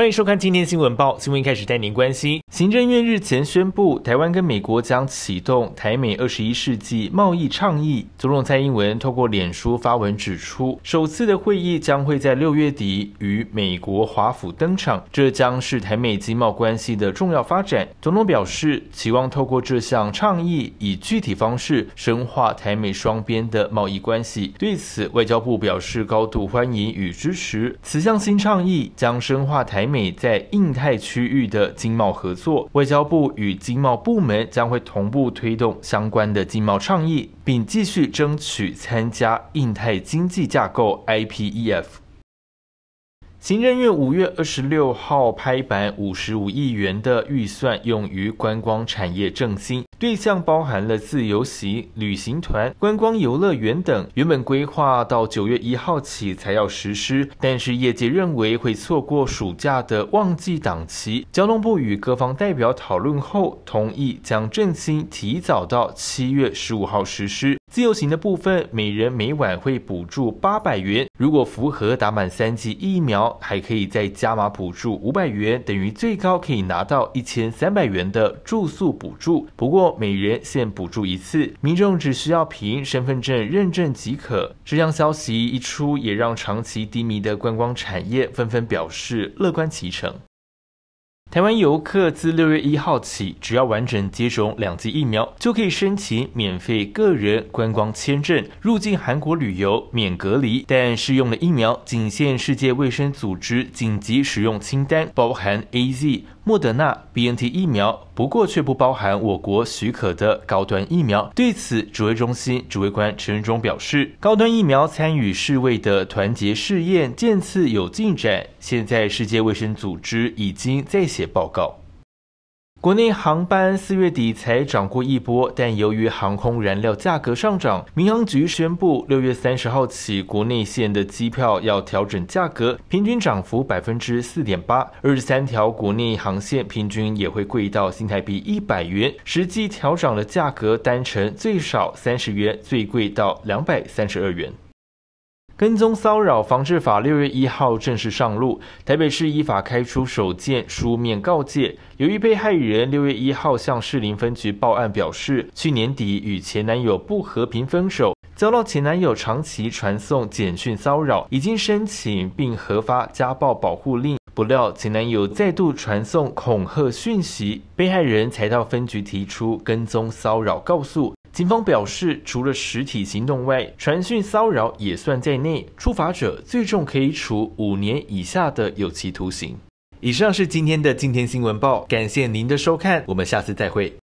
欢迎收看今天新闻报。新闻开始，带您关心。行政院日前宣布，台湾跟美国将启动台美二十一世纪贸易倡议。总统蔡英文透过脸书发文指出，首次的会议将会在六月底与美国华府登场，这将是台美经贸关系的重要发展。总统表示，期望透过这项倡议，以具体方式深化台美双边的贸易关系。对此，外交部表示高度欢迎与支持。此项新倡议将深化台。美在印太区域的经贸合作，外交部与经贸部门将会同步推动相关的经贸倡议，并继续争取参加印太经济架构 （IPEF）。行政院五月二十六号拍板，五十五亿元的预算用于观光产业振兴，对象包含了自由行、旅行团、观光游乐园等。原本规划到九月一号起才要实施，但是业界认为会错过暑假的旺季档期。交通部与各方代表讨论后，同意将振兴提早到七月十五号实施。自由行的部分，每人每晚会补助八百元，如果符合打满三剂疫苗，还可以再加码补助五百元，等于最高可以拿到一千三百元的住宿补助。不过，每人限补助一次，民众只需要凭身份证认证即可。这样消息一出，也让长期低迷的观光产业纷纷表示乐观其成。台湾游客自六月一号起，只要完整接种两剂疫苗，就可以申请免费个人观光签证入境韩国旅游免隔离。但适用的疫苗仅限世界卫生组织紧急使用清单，包含 A、Z。莫德纳、BNT 疫苗，不过却不包含我国许可的高端疫苗。对此，指挥中心指挥官陈仁忠表示，高端疫苗参与世卫的团结试验渐次有进展，现在世界卫生组织已经在写报告。国内航班四月底才涨过一波，但由于航空燃料价格上涨，民航局宣布六月三十号起，国内线的机票要调整价格，平均涨幅百分之四点八，二十三条国内航线平均也会贵到新台币一百元，实际调涨的价格单程最少三十元，最贵到两百三十二元。跟踪骚扰防治法六月一号正式上路，台北市依法开出首件书面告诫。由于被害人六月一号向士林分局报案，表示去年底与前男友不和平分手，遭到前男友长期传送简讯骚扰，已经申请并核发家暴保护令。不料前男友再度传送恐吓讯息，被害人才到分局提出跟踪骚扰告诉。警方表示，除了实体行动外，传讯骚扰也算在内，触法者最重可以处五年以下的有期徒刑。以上是今天的《今天新闻报》，感谢您的收看，我们下次再会。